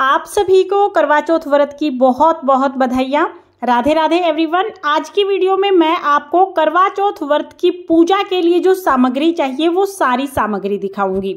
आप सभी को करवा चौथ व्रत की बहुत बहुत बधाइयाँ राधे राधे एवरीवन आज की वीडियो में मैं आपको करवा चौथ व्रत की पूजा के लिए जो सामग्री चाहिए वो सारी सामग्री दिखाऊंगी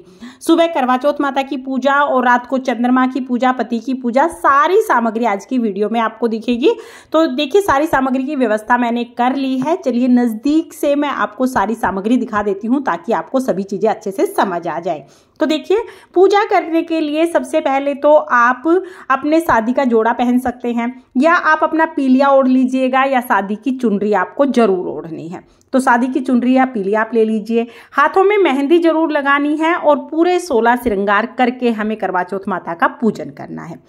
सुबह करवा चौथ माता की पूजा और रात को चंद्रमा की पूजा पति की पूजा सारी सामग्री आज की वीडियो में आपको दिखेगी तो देखिए सारी सामग्री की व्यवस्था मैंने कर ली है चलिए नज़दीक से मैं आपको सारी सामग्री दिखा देती हूँ ताकि आपको सभी चीज़ें अच्छे से समझ आ जाए तो देखिए पूजा करने के लिए सबसे पहले तो आप अपने शादी का जोड़ा पहन सकते हैं या आप अपना पीलिया ओढ़ लीजिएगा या शादी की चुनरी आपको जरूर ओढ़नी है तो शादी की चुनरी या पीलिया आप ले लीजिए हाथों में मेहंदी जरूर लगानी है और पूरे सोलह श्रृंगार करके हमें करवा चौथ माता का पूजन करना है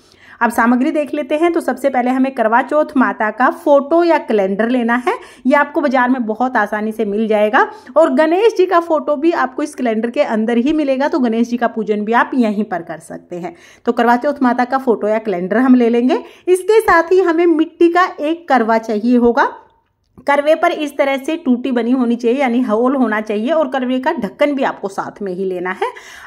अब सामग्री देख लेते हैं तो सबसे पहले हमें करवा चौथ माता का फोटो या कैलेंडर लेना है यह आपको बाजार में बहुत आसानी से मिल जाएगा और गणेश जी का फोटो भी आपको इस कैलेंडर के अंदर ही मिलेगा तो गणेश गणेश जी का पूजन भी आप यहीं पर कर सकते हैं तो करवा चौथ माता का फोटो या कैलेंडर हम ले लेंगे इसके साथ ही हमें मिट्टी का एक करवा चाहिए होगा करवे पर इस तरह से टूटी बनी होनी चाहिए यानी होल होना चाहिए और करवे का ढक्कन भी आपको साथ में ही लेना है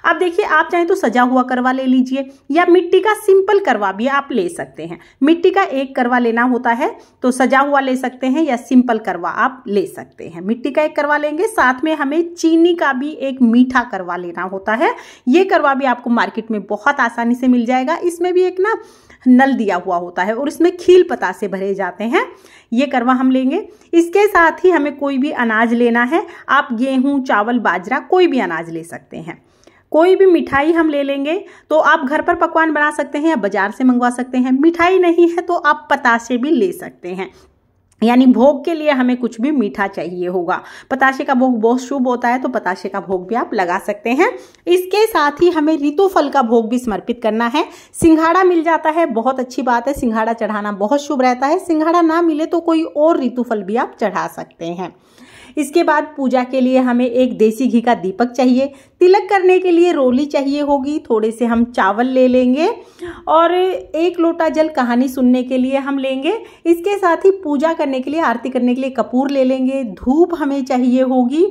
अब देखिए आप चाहें तो सजा हुआ करवा ले लीजिए या मिट्टी का सिंपल करवा भी आप ले सकते हैं मिट्टी का एक करवा लेना होता है तो सजा हुआ ले सकते हैं या सिंपल करवा आप ले सकते हैं मिट्टी का एक करवा लेंगे साथ में हमें चीनी का भी एक मीठा करवा लेना होता है ये करवा भी आपको मार्केट में बहुत आसानी से मिल जाएगा इसमें भी एक ना नल दिया हुआ होता है और इसमें खील पता से भरे जाते हैं ये करवा हम लेंगे इसके साथ ही हमें कोई भी अनाज लेना है आप गेहूँ चावल बाजरा कोई भी अनाज ले सकते हैं कोई भी मिठाई हम ले लेंगे तो आप घर पर पकवान बना सकते हैं या बाजार से मंगवा सकते हैं मिठाई नहीं है तो आप पतासे भी ले सकते हैं यानी भोग के लिए हमें कुछ भी मीठा चाहिए होगा पताशे का भोग बहुत शुभ होता है तो पताशे का भोग भी आप लगा सकते हैं इसके साथ ही हमें ऋतु फल का भोग भी समर्पित करना है सिंघाड़ा मिल जाता है बहुत अच्छी बात है सिंघाड़ा चढ़ाना बहुत शुभ रहता है सिंघाड़ा ना मिले तो कोई और ऋतु फल भी आप चढ़ा सकते हैं इसके बाद पूजा के लिए हमें एक देसी घी का दीपक चाहिए तिलक करने के लिए रोली चाहिए होगी थोड़े से हम चावल ले लेंगे और एक लोटा जल कहानी सुनने के लिए हम लेंगे इसके साथ ही पूजा करने के लिए आरती करने के लिए कपूर ले लेंगे धूप हमें चाहिए होगी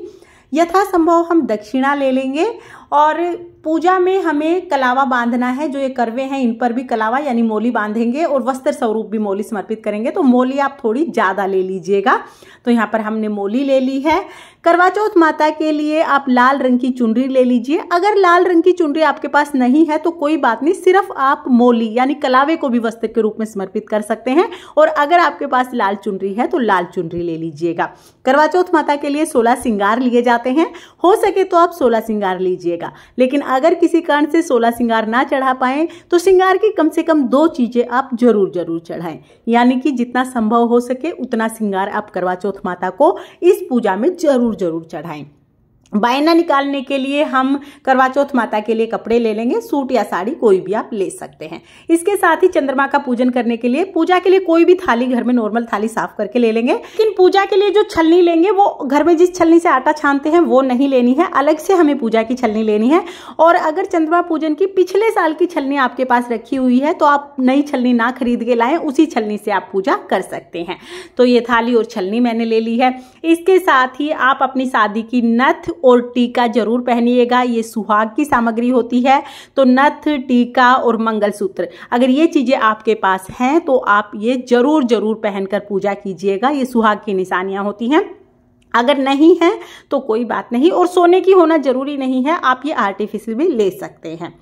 यथासंभव हम दक्षिणा ले लेंगे और पूजा में हमें कलावा बांधना है जो ये करवे हैं इन पर भी कलावा यानी मोली बांधेंगे और वस्त्र स्वरूप भी मोली समर्पित करेंगे तो मोली आप थोड़ी ज़्यादा ले लीजिएगा तो यहाँ पर हमने मोली ले ली है करवा चौथ माता के लिए आप लाल रंग की चुनरी ले लीजिए अगर लाल रंग की चुनरी आपके पास नहीं है तो कोई बात नहीं सिर्फ आप मोली यानी कलावे को भी वस्त्र के रूप में समर्पित कर सकते हैं और अगर आपके पास लाल चुनरी है तो लाल चुनरी ले लीजिएगा करवा चौथ माता के लिए सोलह सिंगार लिए जाते हैं हो सके तो आप सोलह सिंगार लीजिए लीजिएगा लेकिन अगर किसी कारण से सोलह सिंगार ना चढ़ा पाए तो सिंगार की कम से कम दो चीज़ें आप जरूर जरूर चढ़ाएं यानी कि जितना संभव हो सके उतना सिंगार आप करवा चौथ माता को इस पूजा में जरूर जरूर चढ़ाएं बायना निकालने के लिए हम करवा चौथ माता के लिए कपड़े ले लेंगे सूट या साड़ी कोई भी आप ले सकते हैं इसके साथ ही चंद्रमा का पूजन करने के लिए पूजा के लिए कोई भी थाली घर में नॉर्मल थाली साफ करके ले लेंगे लेकिन पूजा के लिए जो छलनी लेंगे वो घर में जिस छलनी से आटा छानते हैं वो नहीं लेनी है अलग से हमें पूजा की छलनी लेनी है और अगर चंद्रमा पूजन की पिछले साल की छलनी आपके पास रखी हुई है तो आप नई छलनी ना खरीद के लाएं उसी छलनी से आप पूजा कर सकते हैं तो ये थाली और छलनी मैंने ले ली है इसके साथ ही आप अपनी शादी की नथ और टीका जरूर पहनिएगा ये सुहाग की सामग्री होती है तो नथ टीका और मंगलसूत्र अगर ये चीज़ें आपके पास हैं तो आप ये ज़रूर ज़रूर पहनकर पूजा कीजिएगा ये सुहाग की निशानियाँ होती हैं अगर नहीं है तो कोई बात नहीं और सोने की होना ज़रूरी नहीं है आप ये आर्टिफिशियल भी ले सकते हैं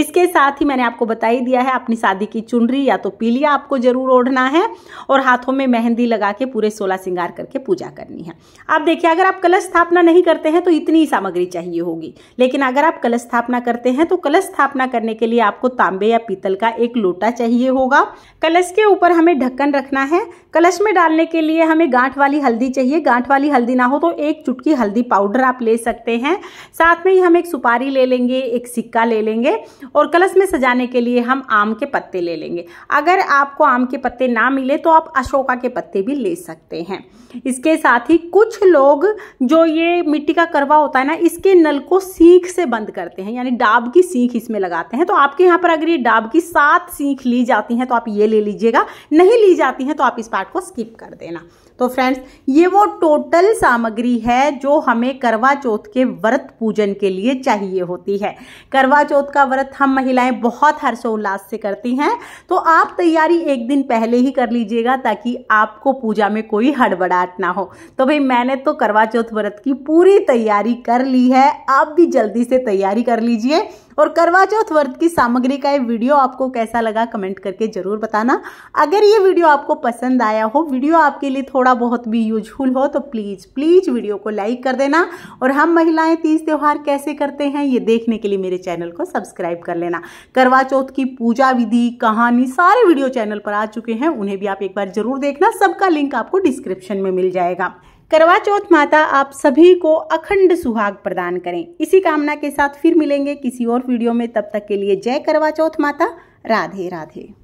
इसके साथ ही मैंने आपको बता ही दिया है अपनी शादी की चुनरी या तो पीलिया आपको ज़रूर ओढ़ना है और हाथों में मेहंदी लगा के पूरे सोलह श्रृंगार करके पूजा करनी है आप देखिए अगर आप कलश स्थापना नहीं करते हैं तो इतनी ही सामग्री चाहिए होगी लेकिन अगर आप कलश स्थापना करते हैं तो कलश स्थापना करने के लिए आपको तांबे या पीतल का एक लोटा चाहिए होगा कलश के ऊपर हमें ढक्कन रखना है कलश में डालने के लिए हमें गांठ वाली हल्दी चाहिए गांठ वाली हल्दी हल्दी ना हो तो एक चुटकी हल्दी पाउडर आप ले सकते हैं साथ में ही हम एक सुपारी ले लेंगे एक सिक्का ले लेंगे और कलश में सजाने के लिए हम आम के पत्ते ले लेंगे अगर आपको आम के पत्ते ना मिले तो आप अशोका के पत्ते भी ले सकते हैं इसके साथ ही कुछ लोग जो ये मिट्टी का करवा होता है ना इसके नल को सीख से बंद करते हैं यानी डाब की सीख इसमें लगाते हैं तो आपके यहाँ पर अगर ये डाब की सात सीख ली जाती हैं तो आप ये ले लीजिएगा नहीं ली जाती हैं तो आप इस पार्ट को स्किप कर देना तो फ्रेंड्स ये वो टोटल सामग्री है जो हमें करवा चौथ के व्रत पूजन के लिए चाहिए होती है करवा चौथ का व्रत हम महिलाएं बहुत हर्षोल्लास से करती हैं तो आप तैयारी एक दिन पहले ही कर लीजिएगा ताकि आपको पूजा में कोई हड़बड़ाहट ना हो तो भाई मैंने तो करवा चौथ व्रत की पूरी तैयारी कर ली है आप भी जल्दी से तैयारी कर लीजिए और करवा चौथ व्रत की सामग्री का ये वीडियो आपको कैसा लगा कमेंट करके ज़रूर बताना अगर ये वीडियो आपको पसंद आया हो वीडियो आपके लिए थोड़ा बहुत भी यूजफुल हो तो प्लीज़ प्लीज़ वीडियो को लाइक कर देना और हम महिलाएं तीज त्यौहार कैसे करते हैं ये देखने के लिए मेरे चैनल को सब्सक्राइब कर लेना करवा चौथ की पूजा विधि कहानी सारे वीडियो चैनल पर आ चुके हैं उन्हें भी आप एक बार जरूर देखना सबका लिंक आपको डिस्क्रिप्शन में मिल जाएगा करवा चौथ माता आप सभी को अखंड सुहाग प्रदान करें इसी कामना के साथ फिर मिलेंगे किसी और वीडियो में तब तक के लिए जय करवा चौथ माता राधे राधे